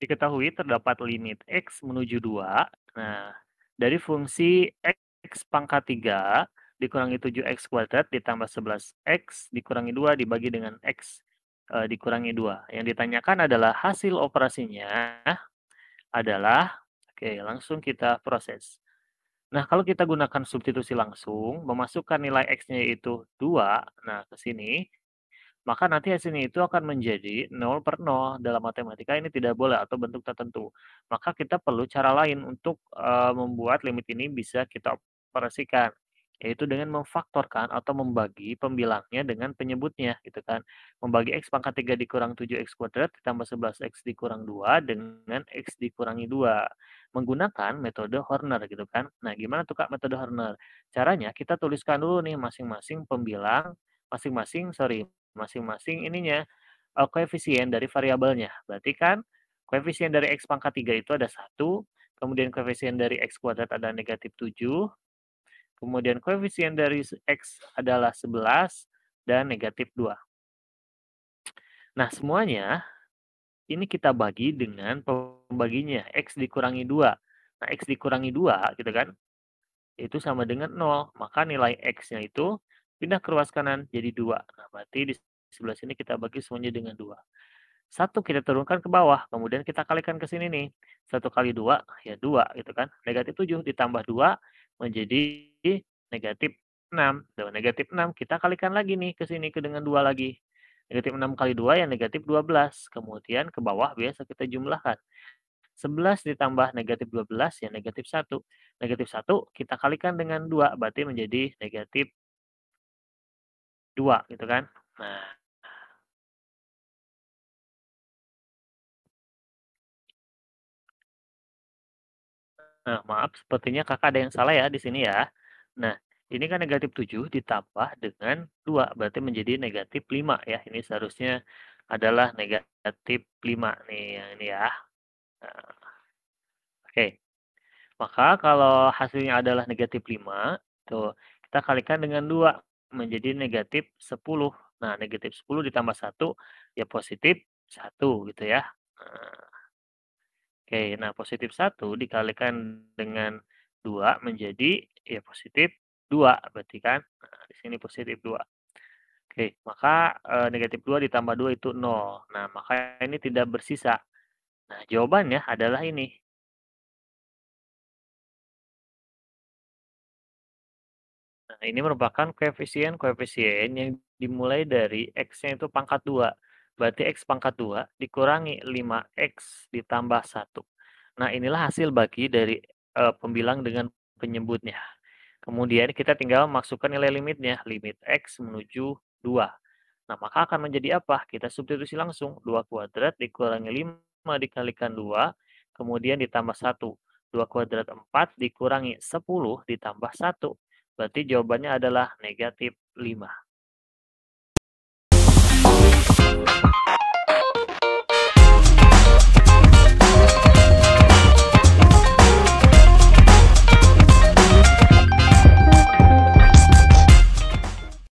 Diketahui terdapat limit X menuju 2. Nah, dari fungsi X pangkat 3 dikurangi 7X kuadrat ditambah 11X dikurangi 2 dibagi dengan X e, dikurangi 2. Yang ditanyakan adalah hasil operasinya adalah, oke langsung kita proses. Nah, kalau kita gunakan substitusi langsung, memasukkan nilai X-nya yaitu 2, nah ke sini, maka nanti hasilnya itu akan menjadi 0 per 0. Dalam matematika ini tidak boleh atau bentuk tertentu. Maka kita perlu cara lain untuk uh, membuat limit ini bisa kita operasikan yaitu dengan memfaktorkan atau membagi pembilangnya dengan penyebutnya gitu kan. Membagi x pangkat 3 dikurang 7x kuadrat ditambah 11x dikurang 2 dengan x dikurangi 2. Menggunakan metode Horner gitu kan. Nah, gimana tuh Kak metode Horner? Caranya kita tuliskan dulu nih masing-masing pembilang masing-masing sorry masing-masing ininya eh, koefisien dari variabelnya. Berarti kan koefisien dari x pangkat 3 itu ada satu, kemudian koefisien dari x kuadrat ada negatif 7, kemudian koefisien dari x adalah 11, dan negatif 2. Nah, semuanya ini kita bagi dengan pembaginya. X dikurangi 2. Nah, X dikurangi 2, gitu kan, itu sama dengan 0. Maka nilai X-nya itu Pindah ke ruas kanan jadi dua. Nah, berarti di sebelah sini kita bagi semuanya dengan dua. Satu kita turunkan ke bawah, kemudian kita kalikan ke sini nih. Satu kali dua, ya dua gitu kan. Negatif tujuh ditambah dua menjadi negatif enam. Dan nah, negatif enam kita kalikan lagi nih ke sini ke dengan dua lagi. Negatif enam kali dua ya negatif dua belas Kemudian ke bawah biasa kita jumlahkan. 11 ditambah negatif 12 ya negatif 1. Negatif 1 kita kalikan dengan 2 berarti menjadi negatif 2 gitu kan. Nah. Nah, maaf, sepertinya kakak ada yang salah ya di sini ya. Nah, ini kan negatif 7 ditambah dengan dua berarti menjadi negatif 5 ya. Ini seharusnya adalah negatif 5 nih yang ini ya. Nah, Oke, maka kalau hasilnya adalah negatif 5, tuh kita kalikan dengan dua menjadi negatif 10. Nah, negatif 10 ditambah 1, ya positif 1 gitu ya. Oke, nah positif 1 dikalikan dengan 2 menjadi ya positif 2, berarti kan. Nah, di sini positif 2. Oke, maka e, negatif 2 ditambah 2 itu 0. Nah, maka ini tidak bersisa. Nah, jawabannya adalah ini. Nah, ini merupakan koefisien-koefisien yang dimulai dari X-nya itu pangkat 2. Berarti X pangkat 2 dikurangi 5X ditambah 1. Nah, inilah hasil bagi dari e, pembilang dengan penyebutnya. Kemudian kita tinggal masukkan nilai limitnya, limit X menuju 2. Nah, maka akan menjadi apa? Kita substitusi langsung. 2 kuadrat dikurangi 5 dikalikan 2, kemudian ditambah 1. 2 kuadrat 4 dikurangi 10 ditambah 1. Berarti jawabannya adalah negatif 5.